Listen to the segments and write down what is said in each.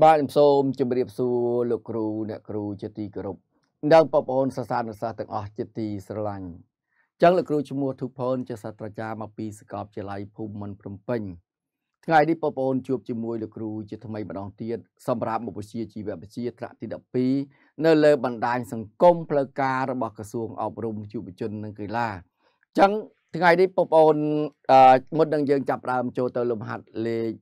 បាទខ្ញុំសូមជម្រាបសួរលោកគ្រូអ្នកគ្រូជាទីគោរពនិងបងប្អូនសាសនាសាស្ត្រទាំងអស់ជាទីស្រឡាញ់ចឹងលោកគ្រូឈ្មោះធុផនជាសាស្ត្រាចារ្យមកពីសាកលវិទ្យាល័យភូមិមិនភ្នំពេញថ្ងៃនេះបងប្អូនជួបជាមួយលោកគ្រូជាថ្មីម្ដងទៀតសម្រាប់មុខវិជ្ជាជីវវិទ្យាថ្នាក់ទី12នៅ លើបណ្ដាញសង្គមផ្លូវការរបស់ក្រសួងអប់រំយុវជននិងកីឡាចឹងថ្ងៃនេះបងប្អូនមុននឹងយើងចាប់ដើមចូលទៅលំហាត់លេខ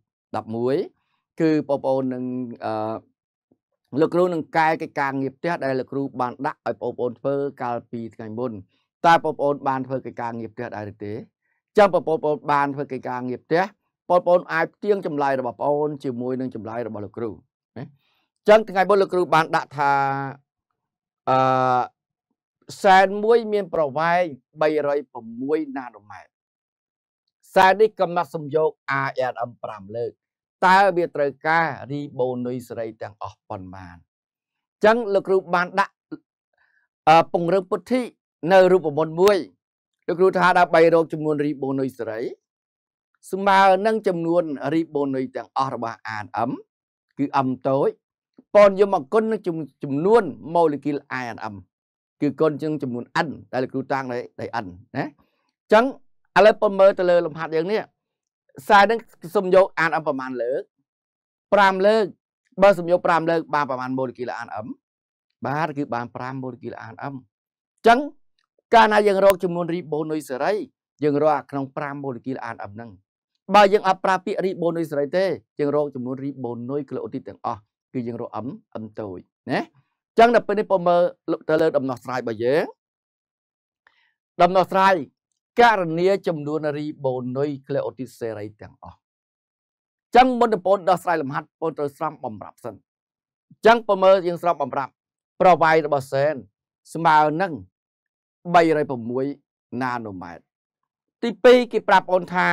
11គឺបងប្អូននឹងអឺលោកគ្រូនឹងកែកិច្ចការងារផ្ទះដែលលោកគ្រូបានដាក់ឲ្យបងប្អូនធ្វើកាលពីថ្ងៃមុនតើបងប្អូនបានធ្វើកិច្ចការងារផ្ទះដែរឬទេចាំបងប្អូនបានធ្វើកិច្ចការងារផ្ទះបងប្អូនអាចផ្ទៀងចម្លើយរបស់បងប្អូន ជាមួយនឹងចម្លើយរបស់លោកគ្រូណាចឹងថ្ងៃមុនលោកគ្រូបានដាក់ថាអឺសែនមួយមានប្រវែង306ណាណូម៉ែត្រសែននេះកំណត់សំយោគ ARM 5លើកតើវាត្រូវការរីបូនុយសេរីទាំងអស់ប៉ុន្មានអញ្ចឹងលោកគ្រូបានដាក់ពង្រឹងពុទ្ធិនៅរូបមន្តមួយលោកគ្រូថាដើម្បីរកចំនួនរីបូនុយសេរី ស្មើនឹងចំនួនរីបូនុយទាំងអស់របស់អានអឹមគឺអឹមតូចប៉ុនយមអគុណនឹងចំនួនម៉ូលេគុលអានអឹមគឺគុណជាងចំនួន n ដែលលោកគ្រូតាំងដោយ n ណាអញ្ចឹងឥឡូវពើមើលទៅលើលំហាត់យើងនេះខ្សែនឹងសុំយកអានអឹមប្រមាណលើក5លើកបើសុំយក5លើកបានប្រមាណម៉ូលេគុលអានអឹមបាទគឺបាន5ម៉ូលេគុលអានអឹមអញ្ចឹងកាលណាយើងរកចំនួនរីបូនុយសេរីយើងរកអាក្នុង5ម៉ូលេគុលអានអឹមហ្នឹងបើយើងអត់ប្រើពាក្យរីបូនុយសេរីទេយើងរកចំនួនរីបូនុយក្លូអូទីតទាំងអស់គឺយើងរកអឹមអឹមតូចណាអញ្ចឹងដល់ពេលនេះពុំមើលទៅលើ ដំណោះស្រាយរបស់យើងដំណោះស្រាយករណីចំនួនរីបូនុយក្លេអូទីសេរីទាំងអស់ចឹងមុនដំបូងដោះស្រាយលំហាត់ពូនត្រូវស្រំបំរាប់សិនចឹងប្រមើយើងស្រំបំរាប់ប្រវាយរបស់សែនស្មើនឹង306ណាណូម៉ែត្រទី2គេប្រាប់អូនថា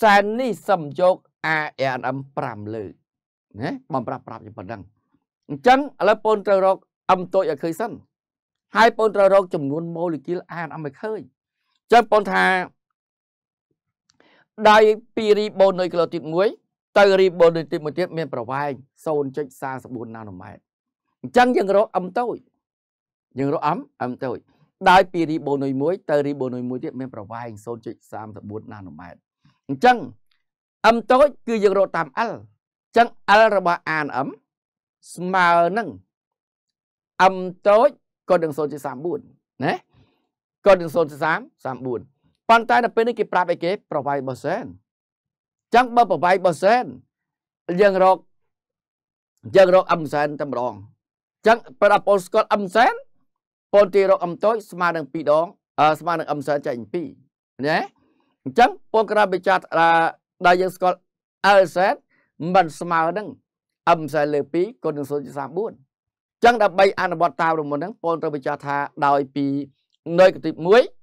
សែននេះសំយោគ ARM 5លើកណាបំប្រាប់ប្រាប់យ៉ាងប៉ុណ្ណឹងអញ្ចឹងឥឡូវបងត្រូវរក M តូចឲ្យឃើញសិនហើយបងត្រូវរកចំនួនម៉ូលេគុល ARM ឲ្យឃើញចឹងបងថាដៃពីរីបូនុយគីឡូទីត1ទៅរីបូនុយទី1ទៀតមានប្រវែង0.44ណាណូម៉ែត្រអញ្ចឹងយើងរកអឹមតូចយើងរកអឹមអឹមតូចដៃពីរីបូនុយ1ទៅរីបូនុយ1ទៀតមានប្រវែង0.34ណាណូម៉ែត្រអញ្ចឹងអឹមតូច គឺយើងរកតាម L អញ្ចឹង L របស់ R អឹមស្មើនឹងអឹមតូចក៏នឹង0.34ណាក៏នឹង0.3 34ប៉ុន្តែដល់ពេលនេះគេប្រាប់អីគេ ប្រវាយបោះសែនចឹងបើប្រវាយបោះសែនយើងរកយើងរកអឹមសែនតែម្ដងចឹងប្រាប់បងស្គាល់អឹមសែនបងទីរកអឹមតូចស្មើនឹង2ដង ស្មើនឹងអឹមសែនចែក2ណាអញ្ចឹងបងក្រៅពិចារណាដែលយើងស្គាល់អឹមសែនមិនស្មើនឹងអឹមសែនលើ2ក៏នឹង0.34ចឹងដើម្បីអនុវត្តតាមរមុនហ្នឹងបងត្រូវពិចារថាដោយពីនៅកន្ទុយ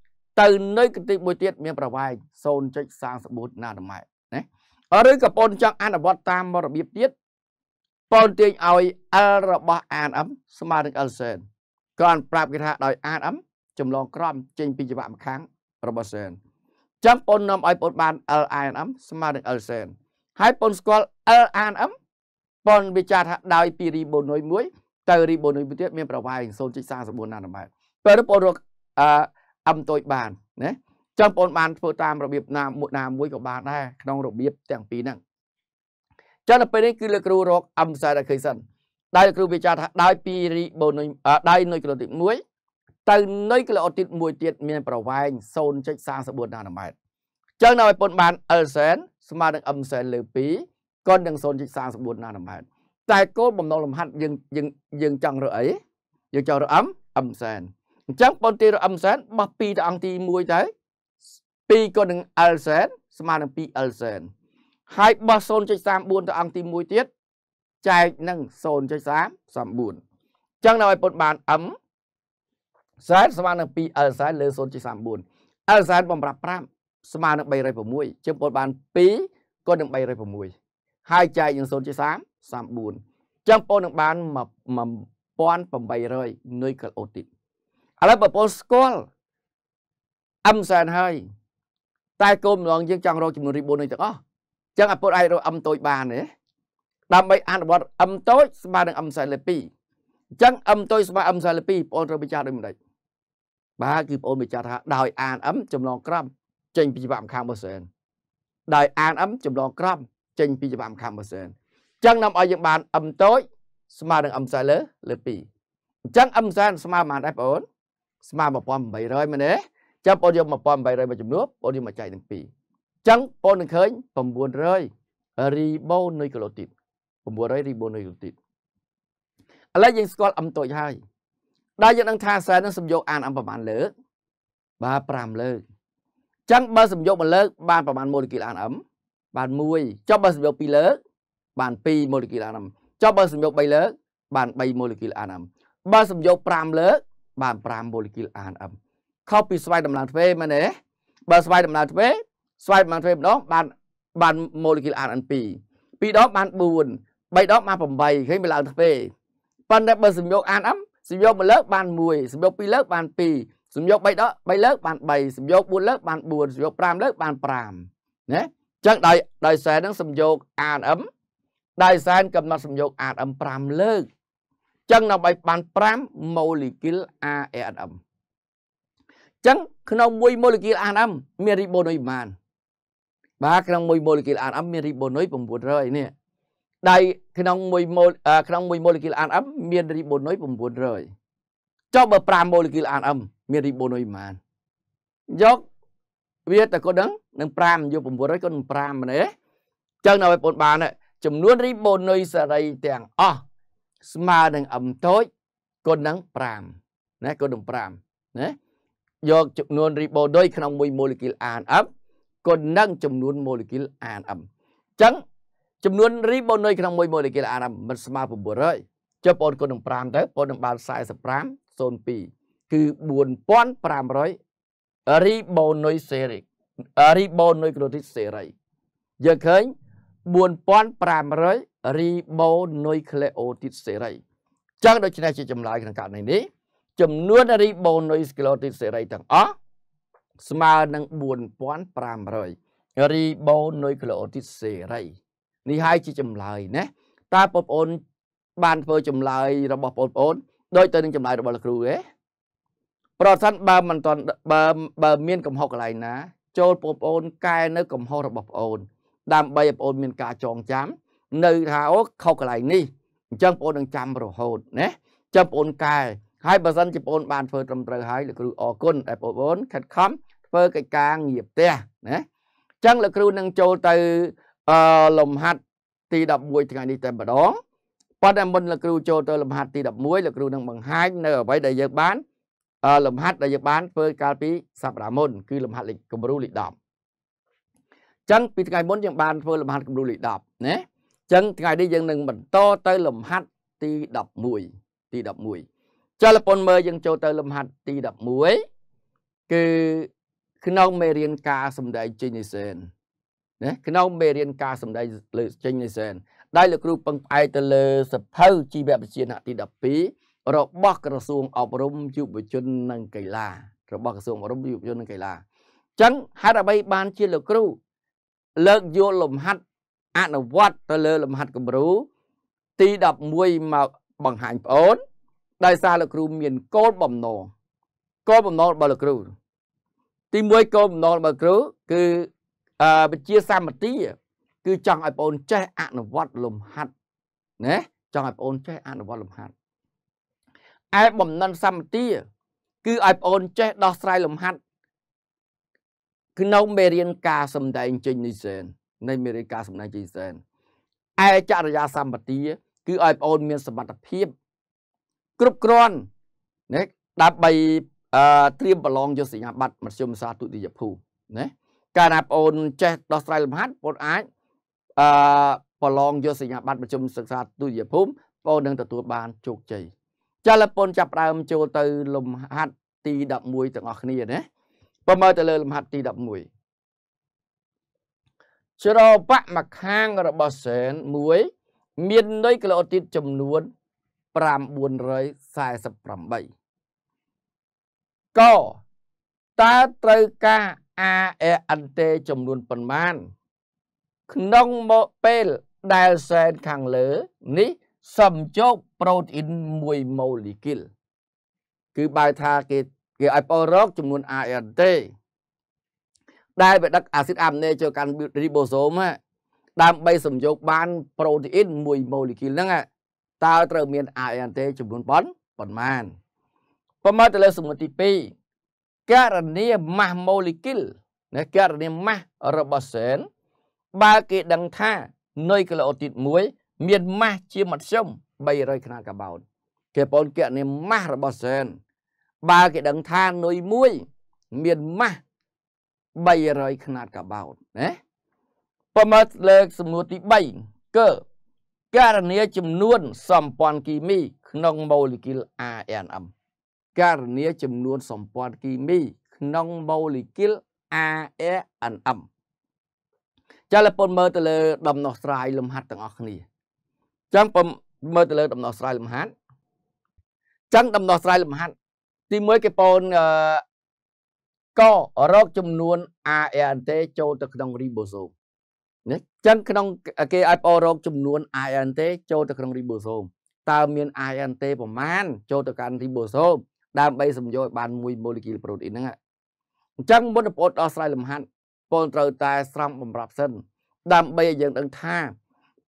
1ទៅ នៅកន្ទុយ1ទៀតមានប្រវែង0.34ណាណូម៉ែត្រណាឬក៏បងចង់អនុវត្តតាមរបៀបទៀតបងទាញឲ្យ L របស់ RM ស្មើនឹង L សេនគាត់ប្រាប់គេថាដោយ RM ចម្លងក្រមចេញ ពីចង្វាក់ម្ខាងរបស់សេនចាំបងនាំឲ្យបងបាន L RM ស្មើនឹង L សេនហើយបងស្គាល់ L RM បងវិចារថាដោយពីរីបូនុយ1ទៅរីបូនុយ1ទៀតមានប្រវែង0.34ណាណូម៉ែត្រពេលបងរកអឺអឹមតូចបានណាចឹងបងប្អូនបានធ្វើតាមរបៀបណាមួយណាមួយក៏បានដែរក្នុងរបៀបទាំងពីរហ្នឹងចឹងដល់ពេលនេះគឺលោកគ្រូរកអឹមសែតឲ្យឃើញសិនដោយលោកគ្រូវាចារថាដោយពីរីបូនុយដោយនុយគីឡូទី1ទៅនុយគីឡូទី1ទៀតមានប្រវែង0.34ណាណូម៉ែត្រចឹងដល់ឲ្យបងប្អូនបានអលសែនស្មើនឹងអឹមសែនលើ2ក៏នឹង0.34ណាណូម៉ែត្រតែគោលបំណងលំហាត់យើងយើងយើងចង់រើអីយើងចង់រើអឹមអឹមសែនអញ្ចឹងប៉ុនទីរអឹមសែនបោះពីតអង្គទី1ទៅ2ក៏នឹង L សែនស្មើនឹង 2L សែនហើយបោះ0.34តអង្គទី1ទៀតចែកនឹង0.39អញ្ចឹងដល់ឲ្យពុតបាន M សែនស្មើនឹង 2L សែនលើ0.39 L សែនបំរាប់5ស្មើនឹង306ជាងពុតបាន2ក៏នឹង306ហើយចែកនឹង0.39អញ្ចឹងពុតនឹងបាន1800នុយកាឡូទីតឥឡូវប្រពន្ធស្គាល់អឹមសែនហើយតែកូនម្ដងយើងចង់រកចំនួនរីបូននេះទាំងអស់អញ្ចឹងឪពុកអាចរកអឹមតូចបានទេដើម្បីអនុវត្តអឹមតូចស្មើនឹងអឹមសែនលេខ2អញ្ចឹងអឹមតូចស្មើអឹមសែនលេខ2បងប្អូនត្រូវពិចារណាដូចម្ដេចបាទគឺបងប្អូនពិចារណាដោយអានអឹមចំឡងក្រំចេញពីច្បាប់ខាងរបស់សែនដោយអានអឹមចំឡងក្រំចេញ ពីច្បាប់ខាងរបស់សែនអញ្ចឹងនាំឲ្យយើងបានអឹមតូចស្មើនឹងអឹមសែនលើលើ2អញ្ចឹងអឹមសែនស្មើប៉ុន្មានដែរបងប្អូនស្មើ1800មែនទេចាំបងយក1800មកចំនួនបងយកមកចែកទាំងពីរអញ្ចឹងបងនឹងឃើញ900រីបូនុយក្លូទីត900រីបូនុយក្លូទីតឥឡូវយើងស្គាល់អឹមតូចហើយដែលយើងនឹងថាសែននឹងសំយោគអានអឹមប្រហែលលើកបាទ5លើកអញ្ចឹងបើសំយោគមួយលើក បានប្រហែលម៉ូលេគុលអានអឹមបាន1ចុះបើសំយោគ2លើកបាន2ម៉ូលេគុលអានអឹមចុះបើសំយោគ3លើកបាន3ម៉ូលេគុលអានអឹមបើសំយោគ5លើកបាន5ម៉ូលេគុល RNA ខុសពីស្វ័យដំឡើងទ្វេមែនទេបើស្វ័យដំឡើងទ្វេស្វ័យដំឡើងទ្វេម្ដងបាន បានម៉ូលេគុល RNA 2ពីរដងបាន4 3ដងបាន8ឃើញវាឡើងទ្វេប៉ុន្តែបើសំយោគ RNA សំយោគ1លើកបាន1សំយោគ2លើកបាន2សំយោគ3ដង3លើកបាន3សំយោគ4លើកបាន4សំយោគ5លើកបាន5ណាចឹងដោយដោយសែននឹងសំយោគ RNA ដោយសែនកំណត់សំយោគ RNA 5លើកចឹងដើម្បីបាន5 molecule ARM ចឹងក្នុងមួយ molecule ARM មាន ribonucleic ប្រមាណបាទក្នុងមួយ molecule ARM មាន ribonucleic 900នេះដៃក្នុងមួយក្នុងមួយ molecule ARM មាន ribonucleic 900ចុះបើ5 molecule ARM មាន ribonucleic ប្រមាណយកវាតែគាត់នឹងនឹង5យក900គាត់នឹង5ម្នាក់ចឹងដល់ឲ្យបងបានចំនួន ribonucleic សេរីទាំងអស់ស្មើនឹងអឹមតូចគុណនឹង5ណាគុណនឹង5ណាយក ចំនួនរីបូដូចក្នុងមួយម៉ូលេគុល RNF គុណនឹងចំនួនម៉ូលេគុល RNM អញ្ចឹងចំនួនរីបូនុយក្នុងមួយម៉ូលេគុល RNM มันស្មើ900ចុះបងគុណនឹង5ទៅបងនឹងបាន45 02គឺ4500រីបូនុយសេរីរីបូនុយក្រូទីសេរីយើងឃើញ4500រីបូនុយក្លេអូទីតសេរីចឹងដូច្នេះជាចម្លើយក្នុងករណីនេះចំនួនរីបូនុយក្លេអូទីតសេរីទាំងអស់ស្មើនឹង4500រីបូនុយក្លេអូទីតសេរីនេះហើយជាចម្លើយណាតើបងប្អូន បានធ្វើចម្លើយរបស់បងប្អូនដូចទៅនឹងចម្លើយរបស់លោកគ្រូទេប្រសិនបើមិនទាន់បើបើមានកំហុសកន្លែងណា ចូលបងប្អូនកែនៅកំហុសរបស់បងប្អូន ដើម្បីបងប្អូន មានការចងចាំនៅថាអូខុសកន្លែងនេះអញ្ចឹងបងអូននឹងចាំរហូតណាចាំបងអូនកែហើយបើសិនជាបងអូនបានធ្វើត្រឹមត្រូវហើយលោកគ្រូអរគុណដែលបងអូនខិតខំធ្វើកិច្ចការងារផ្ទះណាអញ្ចឹងលោកគ្រូនឹងចូលទៅអឺលំហាត់ទី11ថ្ងៃនេះតែម្ដងប៉ុន្តែមុនលោកគ្រូចូលទៅលំហាត់ទី11លោកគ្រូនឹងបង្ហាញនៅអ្វីដែលយើងបានលំហាត់ដែលយើងបានធ្វើកាលពីសប្តាហ៍មុនគឺលំហាត់លេខគំរូលេខ10អញ្ចឹងពីថ្ងៃមុនយើងបានធ្វើលំហាត់គំរូលេខ10ណាចឹងថ្ងៃនេះយើងនឹងបន្ត ទៅលំហាត់ទី11ទី11ចលពន្ធមើលយើងចូលទៅលំហាត់ទី11គឺក្នុងមេរៀនការសម្ដែងចេញនិសែនណាក្នុងមេរៀនការសម្ដែងលើចេញនិសែនដែលលោកគ្រូពឹងផ្អែកទៅលើសភៅជីវវិទ្យាទី12របស់ក្រសួងអប់រំយុវជននិងកីឡារបស់ក្រសួងអប់រំយុវជននិងកីឡាអញ្ចឹងហេតុអ្វីបានជាលោកគ្រូលើកយកលំហាត់អនុវត្តទៅលើលំហាត់គំរូទី11មកបង្ហាញប្អូនដោយសារលោកគ្រូមានគោលបំណងគោលបំណងរបស់លោកគ្រូទី1គោលបំណងរបស់គ្រូគឺវិជាសម្បទាគឺចង់ឲ្យបងចេះអនុវត្តលំហាត់ណាចង់ឲ្យបងចេះអនុវត្តលំហាត់ឯបំណិនសម្បទាគឺឲ្យបងចេះដោះស្រាយលំហាត់គឺនៅមេរៀនការសម្ដែងចេញនេះសិននៃមេរៀនការសម្ដែងជាសែនឯចរិយាសម្បទាគឺឲ្យបងអូន មានសមត្ថភាពគ្រប់គ្រាន់ណាដើម្បីត្រៀមប្រឡងយកសញ្ញាបត្រមធ្យមសាទុតិយភូណាកាលណាបងអូនចេះដោះស្រាយលំហាត់បងអាចអឺប្រឡងយកសញ្ញាបត្រមធ្យមសិក្សាទុតិយភូមិបងនឹងទទួលបានជោគជ័យចាលពនចាប់ផ្ដើមចូលទៅលំហាត់ទី11ទាំងអស់គ្នាណាបើមើលទៅលើលំហាត់ទី11ច្របាក់មកខាងរបស់សែន1មាននុយក្លូទីតចំនួន948កតើត្រូវការ ARNT ចំនួនប៉ុន្មានក្នុងមកពេលដែលសែនខាងលើ នេះសំចូលប្រូតេអ៊ីន1ម៉ូលេគុលគឺបើថាគេគេឲ្យប៉ូរ៉ូកចំនួន ARNT ដែលបដឹកអាស៊ីតអាមីណេចូលកាន់រីបូសូមដើម្បីសំយោគបានប្រូតេអ៊ីនមួយម៉ូលេគុលហ្នឹងតើត្រូវមាន RNA ចំនួនប៉ុនប៉ុន្មានប្រមើលទៅលើសមុទ្រទី2ករណីម៉ាស់ម៉ូលេគុលណាករណីម៉ាស់របស់សែនបើគេដឹងថានុយក្លេអូទីត1មានម៉ាស់ជាមធ្យម300ខ្នាតកាបោនគេបងករណីម៉ាស់របស់សែនបើគេដឹងថានុយ1មានម៉ាស់300ຂណាត់កបោតណាបើមើលលើសំណួរទី3គឺករណីចំនួនសម្ព័ន្ធគីមី ក្នុងម៉ូលេគុល RNM ករណីចំនួនសម្ព័ន្ធគីមី ក្នុងម៉ូលេគុល RNM ចាលោកពុនមើលទៅលើដំណោះស្រាយលំហាត់ទាំងអស់គ្នាចឹងមើលទៅលើ ដំណោះស្រាយលំហាត់ចឹងដំណោះស្រាយលំហាត់ទី1គេបូនក៏រកចំនួន ARNT ចូលទៅក្នុង ribosome ណាចឹងក្នុងគេឲ្យបងរក ចំនួន ARNT ចូលទៅក្នុង ribosome តើមាន ARNT ប្រមាណចូលទៅកាន់ ribosome ដើម្បីសម្យោឲ្យបានមួយ molecule protein ហ្នឹងអញ្ចឹងមុនបងប្អូនដោះស្រាយលំហាត់បងត្រូវតែស្រង់បំរាប់សិន ដើម្បីឲ្យយើងដឹងថា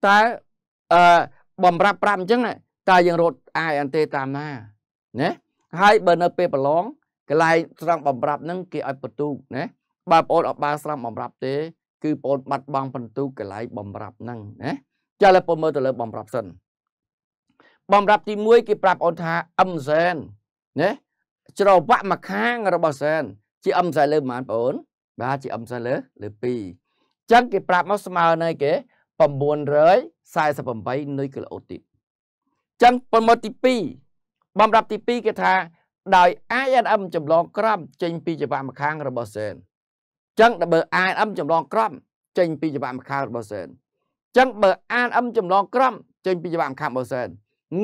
តើអឺបំរាប់5អញ្ចឹងតើយើងរត់ ARNT តាមណាណាហើយបើនៅពេលប្រឡងកន្លែងស្រង់បំរាប់ហ្នឹងគេឲ្យបន្ទូកណាបើបងប្អូនអត់បានស្រង់បំរាប់ទេគឺបងប្អូនបាត់បង់បន្ទូកកន្លែងបំរាប់ហ្នឹងណាចាឥឡូវបងមើលទៅលើបំរាប់សិនបំរាប់ទី1គេប្រាប់អូនថាអឹមសែនណាច្រវាក់មកខាងរបស់សែនជាអឹមសែនលើប្រហែលបងប្អូន បាទជាអឹមសែនលើលើ2អញ្ចឹង គេប្រាប់មកស្មើនៅគេ948នុយគីឡូអូទីតអញ្ចឹងប្រមត់ទី2បំរាប់ទី2គេថាដោយ INM ចម្លងក្រំចេញពីចង្វាក់ម្ខាងរបស់សេនអញ្ចឹងបើ INM ចម្លងក្រំចេញពីចង្វាក់ម្ខាងរបស់សេនអញ្ចឹងបើ INM ចម្លងក្រំចេញពីចង្វាក់ម្ខាងរបស់សេន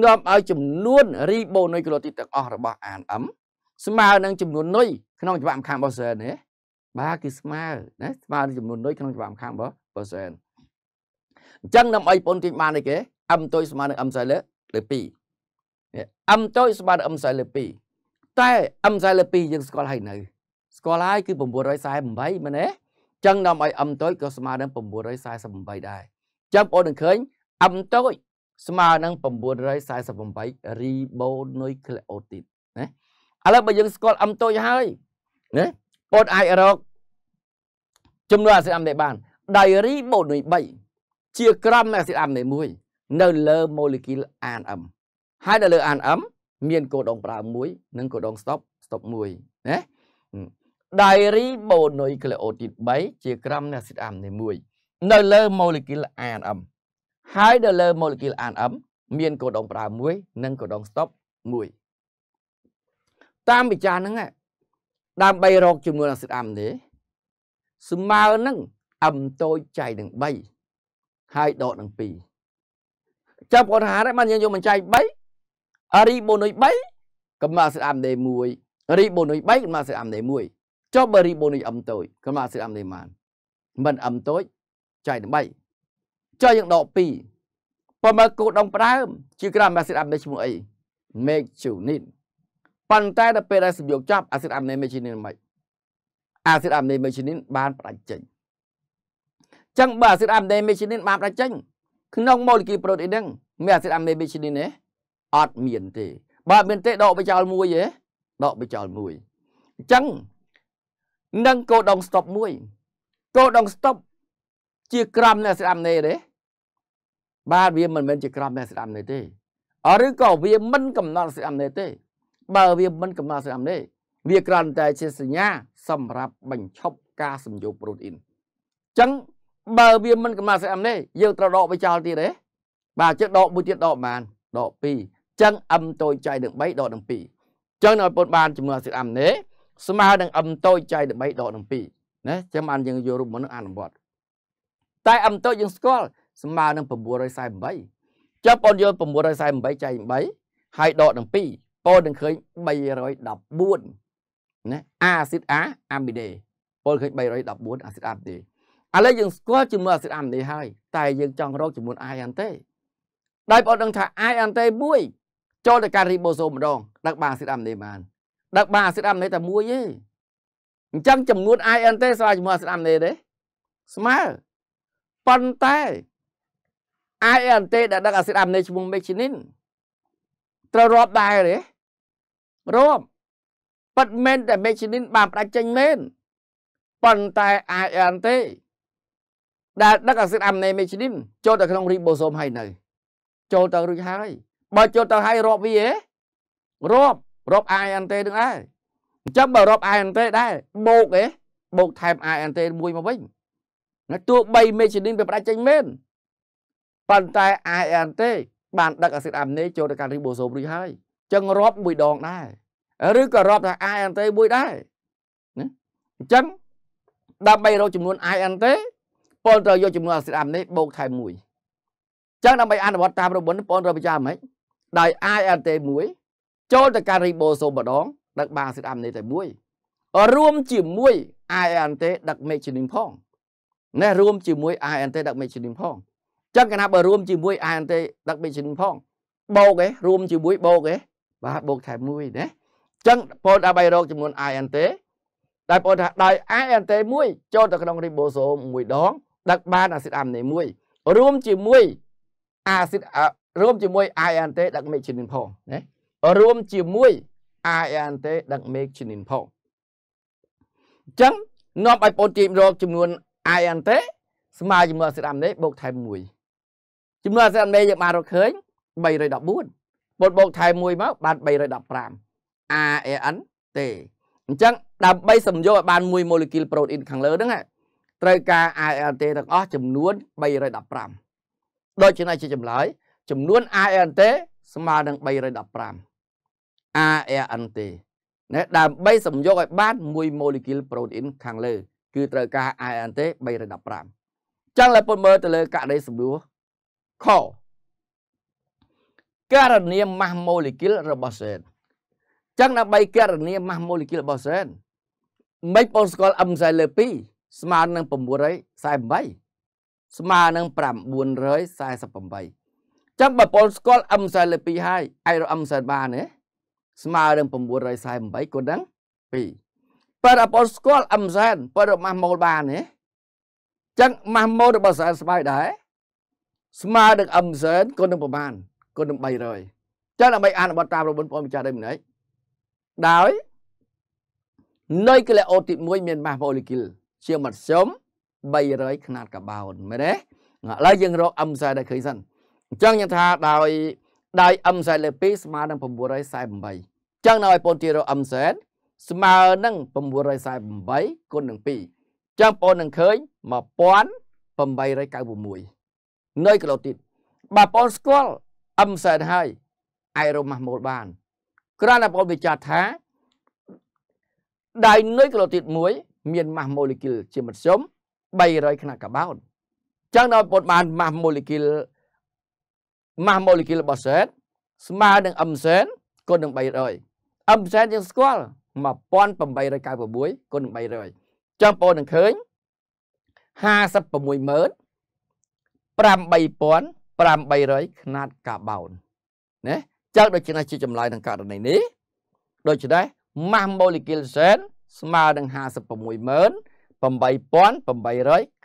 នាំឲ្យចំនួនរីបូនុយក្រូទីតទាំងអស់របស់ INM ស្មើនឹងចំនួននុយក្នុងចង្វាក់ម្ខាងរបស់សេនហ៎បាទគឺស្មើណាស្មើនឹងចំនួននុយក្នុងចង្វាក់ម្ខាងរបស់របស់សេនអញ្ចឹងដើម្បីប៉ុនទាញបានអីគេ M ទុយស្មើនឹង M សែលើលើ2 M ទុយស្មើនឹង M សែលើ2តែ M42 យើងស្គាល់ហើយនៅស្គាល់ហើយគឺ948មែនទេចឹងនាំឲ្យ M តូចក៏ស្មើនឹង948ដែរចាំបងអូននឹងឃើញ M តូចស្មើនឹង948រីបូនុយក្លេអូទីតណាឥឡូវបើយើងស្គាល់ M តូចហើយណាបងអាចរកចំនួនអាស៊ីតអាមីនបានដៃរីបូនុយ3ជាក្រុមអាស៊ីតអាមីន1នៅលើម៉ូលេគុល ANM ហើយនៅលើ ANM មានកូដងប្រើមួយនិងកូដង stop stop មួយណា diary mononucleotide 3ជាក្រុមនៃអាស៊ីតអាមីន1នៅលើ molecule RNA ហើយនៅលើ molecule RNA មានកូដងប្រើមួយនិងកូដង stop មួយតាមវិចារហ្នឹងដើម្បីរកចំនួនអាស៊ីតអាមីនស្មើនឹងអឹមតូចចៃនឹង3ហើយដកនឹង2ចាប់គាត់ហារបានយើងយកមកចែក3រីបូនុយ3កម្មាសិតអាំដេ1រីបូនុយ3កម្មាសិតអាំដេ1ចុះបើរីបូនុយអឹមតូចកម្មាសិតអាំដេម៉ានមិនអឹមតូចចែកដល់3ចុះយើងដក2បើមើលគោដងផ្ដើមជាកម្មាសិតអាំដេឈ្មោះអី make tunin ប៉ុន្តែដល់ពេលដែលសំយោគចាប់អាស៊ីតអាមីណេមេជីនីនមិនអាស៊ីតអាមីណេមេជីនីនបានផ្ដាច់ចេញចឹងបើអាស៊ីតអាមីណេមេជីនីនបានផ្ដាច់ចេញក្នុងម៉ូលេគុលប្រូតេអ៊ីនហ្នឹងមានអាស៊ីតអាមីណេមេជីនីនទេអត់មានទេបើមានទេដកបចោលមួយហ៎ដកបចោលមួយអញ្ចឹងនឹងកោដងស្តុបមួយកោដងស្តុបជាក្រមអ្នកស្ដាំនេះទេបាទវាមិនមែនជាក្រមអ្នកស្ដាំនេះទេឬក៏វាមិនកំណត់ស្ដាំនេះទេ បើ វាមិនកំណត់ស្ដាំនេះវាគ្រាន់តែ ជាសញ្ញា សម្រាប់បញ្ឈប់ការសំយោគប្រូតអ៊ីនអញ្ចឹងបើវាមិនកំណត់ស្ដាំនេះយើងត្រូវដកបចោលទៀតទេបាទជិះដកមួយទៀតដកបានដកពីរចឹងអឹមតូចចៃនឹង3ដកនឹង2អញ្ចឹងឲ្យពុទ្ធបានចំនួនសិក្ខានេះស្មើនឹងអឹមតូចចៃនឹង3ដកនឹង2ណាចឹងបានយើងយករូបមុននឹងអនុវត្តតែអឹមតូចយើងស្គាល់ស្មើនឹង948ចាំបងយក948ចៃ8ហើយដកនឹង2បងនឹងឃើញ314ណាអាស៊ីតអាអាមីដេបងឃើញ314អាស៊ីតអាមីដេឥឡូវយើងស្គាល់ចំនួនអាស៊ីតអាមីដេហើយតែយើងចង់រកចំនួនអាយអានទេដោយបងដឹងថាអាយអានទេ1ចូលទៅការរីបូសូមម្ដង ដឹកបានអាស៊ីតអាមីណេបានដឹកបានអាស៊ីតអាមីណេតែមួយទេអញ្ចឹងចំនួន IN ទេស្មើជាមួយអាស៊ីតអាមីណេទេស្មើប៉ុន្តែ IN ទេដែលដឹកអាស៊ីតអាមីណេឈ្មោះ Mechinin ត្រូវរាប់ដែរទេរាប់ប៉ិតមែនតែ Mechinin បានផ្ដាច់ចេញមែនប៉ុន្តែ IN ទេដែលដឹកអាស៊ីតអាមីណេ Mechinin ចូលទៅក្នុងរីបូសូមហើយនៅចូលទៅរួចហើយបើចុះទៅឲ្យរាប់វាហ៎រាប់រាប់ i អន្តេនឹងដែរអញ្ចឹងបើរាប់ i អន្តេដែរបូកហ៎បូកថែម i អន្តេមួយមកវិញណាទោះ3មេជីនីនវាផ្ដាច់ចេញមែនប៉ុន្តែ i អន្តេបានដឹកអាស៊ីតអាមីណេចូលទៅកាន់រីបូសូមរួចហើយអញ្ចឹងរាប់មួយដងដែរឬក៏រាប់ថា i អន្តេមួយដែរណាអញ្ចឹងដើម្បីរកចំនួន i អន្តេបងត្រូវយកចំនួនអាស៊ីតអាមីណេបូកថែមមួយអញ្ចឹងដើម្បីអនុវត្តតាមរបបបងត្រូវពិចារណាហ្មងដោយ ILT1 ចូលទៅកាន់រីបូសូមម្ដងដឹកបាស៊ីតអាមីនតែមួយរួមជាមួយ ILT ដឹកមេឈីនីនផងណែរួមជាមួយ ILT ដឹកមេឈីនីនផងអញ្ចឹងគេថាបើរួមជាមួយ ILT ដឹកមេឈីនីនផងបូកឯងរួមជាមួយបូកឯងបាទបូកថែមមួយណាអញ្ចឹងបងដល់បីរកចំនួន ILT ដែលបងថាដោយ ILT មួយចូលទៅក្នុងរីបូសូមមួយដង ដឹកបានអាស៊ីតអាមីនមួយរួមជាមួយអាស៊ីតរួមជាមួយ iante ដឹក methionine ផងណារួមជាមួយ iante ដឹក methionine ផងអញ្ចឹងនាំឲ្យបងទាញរកចំនួន iante ស្មើចំនួនអាស៊ីតអាមីនបូកថែម1ចំនួនអាស៊ីតអាមីនយើងបានរកឃើញ314បងបូកថែម1មកបាន315 AN ទេអញ្ចឹងដើម្បីសម្យោឲ្យបាន1ម៉ូលេគុលប្រូតេអ៊ីនខាងលើហ្នឹងត្រូវការ AN ទេទាំងអស់ចំនួន315ដូច្នេះជាចម្លើយចំនួន ARNT ស្មើនឹង315 ARNT ណាដើម្បីសម្យកឲ្យបាន1ម៉ូលេគុលប្រូតេអ៊ីនខាងលើ គឺត្រូវការ ARNT 315ចឹងឡើយពុនមើលទៅលើករណីសំដួលខករណីម៉ាស់ម៉ូលេគុលរបស់សេនចឹងដើម្បីករណីម៉ាស់ម៉ូលេគុលរបស់សេនមិនបងស្គាល់ M លើ2ស្មើនឹង948ស្មើនឹង948ចាំបើពលស្គាល់ M42 ហើយឯរ M43 ណាស្មើនឹង948គាត់ដឹង2បើអពលស្គាល់ M40 បើរម៉ាស់ម៉ូលបានណាចឹងម៉ាស់ម៉ូលរបស់សែនស្បៃដែរស្មើនឹង M40 គាត់នឹងប្រមាណគាត់នឹង300ចឹងដើម្បីអនុវត្តតាមរបបពលម្ចាស់ដែរមិនហិចដោយនៅគីឡូអូទី1មានម៉ាស់ម៉ូលេគុលជាមធ្យម300ຂະຫນាតកាបោនមែនទេឥឡូវយើងរក M40 ដែរឃើញសិនអញ្ចឹងយើងថាដោយដោយ m សេតលើ2ស្មើនឹង948អញ្ចឹងនៅឲ្យបងទីរក m សេតស្មើនឹង948គុណនឹង2អញ្ចឹងបងនឹងឃើញ1896នៅគីឡូទីតបើបងស្គាល់ m សេតហើយអាចរកម៉ាស់ម៉ូលបានគ្រាន់តែបងវិចារថាដៃនុយក្លូទីត1មានម៉ាស់ម៉ូលេគុលជាមធ្យម300ខ្នាតកាបោនអញ្ចឹងដល់បងបានម៉ាស់ម៉ូលេគុលម៉ាស់ម៉ូលេគុលរបស់សែនស្មើនឹង m សែនគុណនឹង300 m សែនយើងស្គាល់1896គុណនឹង300ចាំបងប្អូននឹងឃើញ56800ខ្នាតកាបោនណាចឹងដូច្នេះជាចម្លើយនឹងករណីនេះដូច្នេះម៉ាស់ម៉ូលេគុលសែនស្មើនឹង56800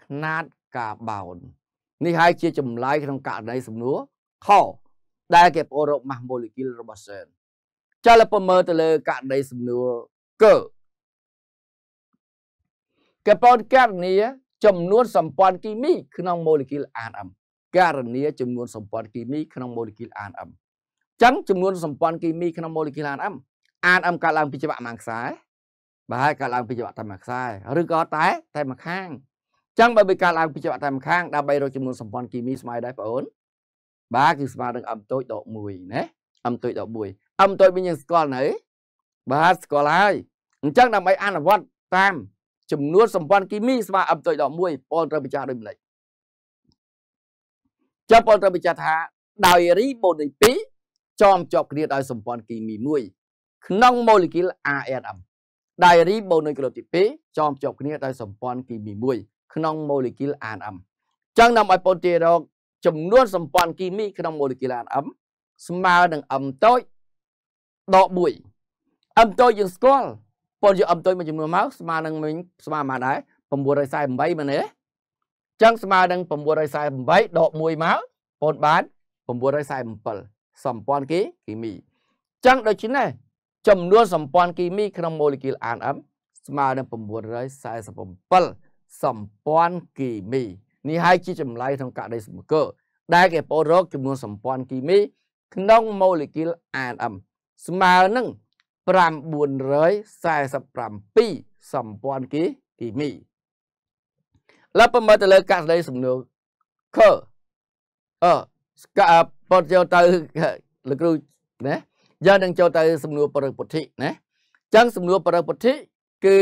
ខ្នាតកាបោននេះហើយជាចម្លើយក្នុងករណីសំណួរខុសដែលគេប្អូនរកម៉ាស់ម៉ូលេគុលរបស់សែនចាលើពើមើលទៅលើករណីសំណួរកើគេប្អូនករណីចំនួនសម្ព័ន្ធគីមី ក្នុងម៉ូលេគុល RNA ករណីចំនួនសម្ព័ន្ធគីមីក្នុងម៉ូលេគុល RNA អញ្ចឹងចំនួនសម្ព័ន្ធគីមីក្នុងម៉ូលេគុល RNA RNA កើតឡើងពីច្បាក់មួយខ្សែបើហើយកើតឡើងពីច្បាក់តែមួយខ្សែឬក៏តែតែមួយខាងអញ្ចឹងបើវាកើតឡើងពីច្បាក់តែមួយខាងដើម្បីរកចំនួនសម្ព័ន្ធគីមីស្មើដែរបងអូនបាទគឺស្មើនឹងអឹមតូចដក1ណាអឹមតូចដក1អឹមតូចវិញយើងស្គាល់នៅបាទស្គាល់ហើយអញ្ចឹងដើម្បីអនុវត្តតាម ចំនួនសម្ព័ន្ធគីមីស្មើអឹមតូចដក1បងត្រូវពិចារណាដូចម្ដេចចាំបងត្រូវពិចារណាថាដោយរីម៉ូលេគុល2ចោមជាប់គ្នាដោយសម្ព័ន្ធគីមី1ក្នុងម៉ូលេគុល ARM ដោយរីម៉ូលេគុលទី2ចោមជាប់គ្នាដោយសម្ព័ន្ធគីមី1ក្នុងម៉ូលេគុល ARM អញ្ចឹងដើម្បីបងទីរកចំនួនសម្ព័ន្ធគីមីក្នុងម៉ូលេគុល RM ស្មើនឹង M តូចដក1 M តូចយើងស្គាល់ពលយក M តូចមួយចំនួនមកស្មើនឹងមិញស្មើមកដែរ948មែនទេអញ្ចឹងស្មើនឹង948ដក1មកបងបាន947សម្ព័ន្ធគីគីមីអញ្ចឹងដូច្នេះចំនួនសម្ព័ន្ធគីមីក្នុងម៉ូលេគុល RM ស្មើនឹង947សម្ព័ន្ធគីមីនេះហើយជាចម្លើយក្នុងករណីសម្គាល់ដែលគេបូររកចំនួនសម្ព័ន្ធគីមី ក្នុងម៉ូលេគុល RNM ស្មើនឹង947សម្ព័ន្ធគីគីមីឡប់មើលទៅលើករណីសំណួរខអឺស្កាពតយកទៅលោកគ្រូណាយើងនឹងចូលទៅសំណួរប្រឹកពុទ្ធិណាអញ្ចឹងសំណួរប្រឹកពុទ្ធិគឺ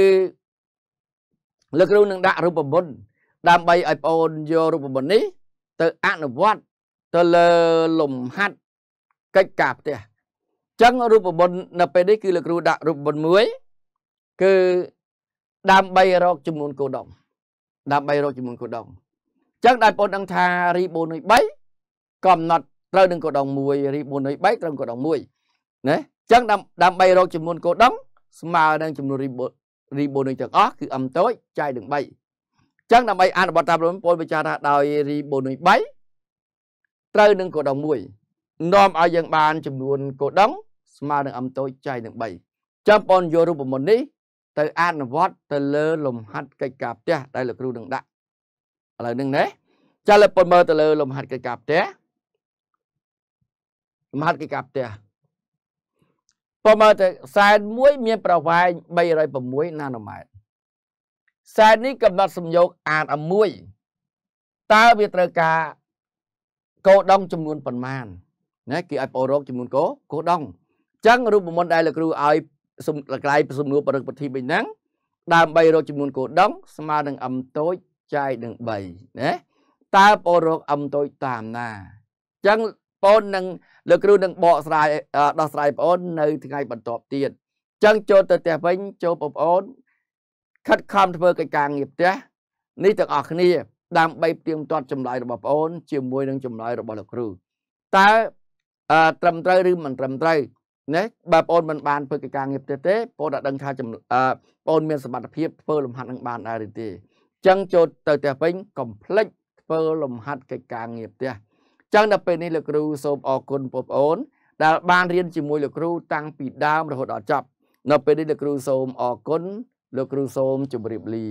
លោកគ្រូនឹងដាក់រូបមន្តដើម្បីឲ្យបងអូនយករូបមន្តនេះទៅអនុវត្តទៅលើលំហាត់កិច្ចការផ្ទះអញ្ចឹងរូបមន្តនៅពេលនេះគឺលោកគ្រូដាក់រូបមន្តមួយគឺដើម្បីរកចំនួនគោដងដើម្បីរកចំនួនគោដងអញ្ចឹងដែលបងអូនដឹងថារី4នុយ3កំណត់ត្រូវនឹងគោដង1រី4នុយ3ត្រូវនឹងគោដង1ណាអញ្ចឹងដើម្បីរកចំនួនគោដងស្មើនឹងចំនួនរី4នុយទាំងអស់គឺអឹមតូចចែកនឹង3ចឹងដើម្បីអនុវត្តតាមពលពិចារណាដោយរីបូនុយ3ត្រូវនឹងកូដុង1នាំឲ្យយើងបានចំនួនកូដុងស្មើនឹងអំតូចចៃនឹង3ចាំបងយករូបមន្តនេះទៅអនុវត្តទៅលើលំហាត់កិច្ចការផ្ទះដែលលោកគ្រូនឹងដាក់ឥឡូវនឹងណាចាលើពលមើលទៅលើលំហាត់កិច្ចការផ្ទះលំហាត់កិច្ចការផ្ទះពលមើលទៅខ្សែ1មានប្រវែង306ណាណូម៉ែត្រខ្សែនេះកំណត់សំយោគអាន1តើវាត្រូវការកោដងចំនួនប៉ុន្មានណាគេឲ្យប្អូនរកចំនួនកោកោដងអញ្ចឹងរូបមន្តដែលលោកគ្រូឲ្យសំក្លាយសំនួរបរិបទវិញហ្នឹងដើម្បីរកចំនួនកោដងស្មើនឹងអឹមតូចចែកនឹង3ណាតើប្អូនរកអឹមតូចតាមណាអញ្ចឹងប្អូននឹងលោកគ្រូនឹងបកស្រាយដោះស្រាយប្អូននៅថ្ងៃបន្ទាប់ទៀតអញ្ចឹងចូលទៅផ្ទះវិញចូលបងប្អូនខិតខំធ្វើកិច្ចការងារផ្ទះនេះទាំងអស់គ្នាដើម្បីផ្ទៀងផ្ទាត់ចម្លើយរបស់បងអូនជាមួយនឹងចម្លើយរបស់លោកគ្រូតើត្រឹមត្រូវឬមិនត្រឹមត្រូវណាបើបងអូនមិនបានធ្វើកិច្ចការងារផ្ទះទេបងអាចដឹងថាបងអូនមានសមត្ថភាពធ្វើលំហាត់នឹងបានដែរឬទេអញ្ចឹងចូលទៅផ្ទះវិញកុំភ្លេចធ្វើលំហាត់កិច្ចការងារផ្ទះអញ្ចឹងដល់ពេលនេះលោកគ្រូសូមអរគុណបងប្អូនដែលបានរៀនជាមួយលោកគ្រូតាំងពីដើមរហូតដល់ចប់នៅពេលនេះលោកគ្រូសូមអរគុណលោកគ្រូសូមជម្រាបលា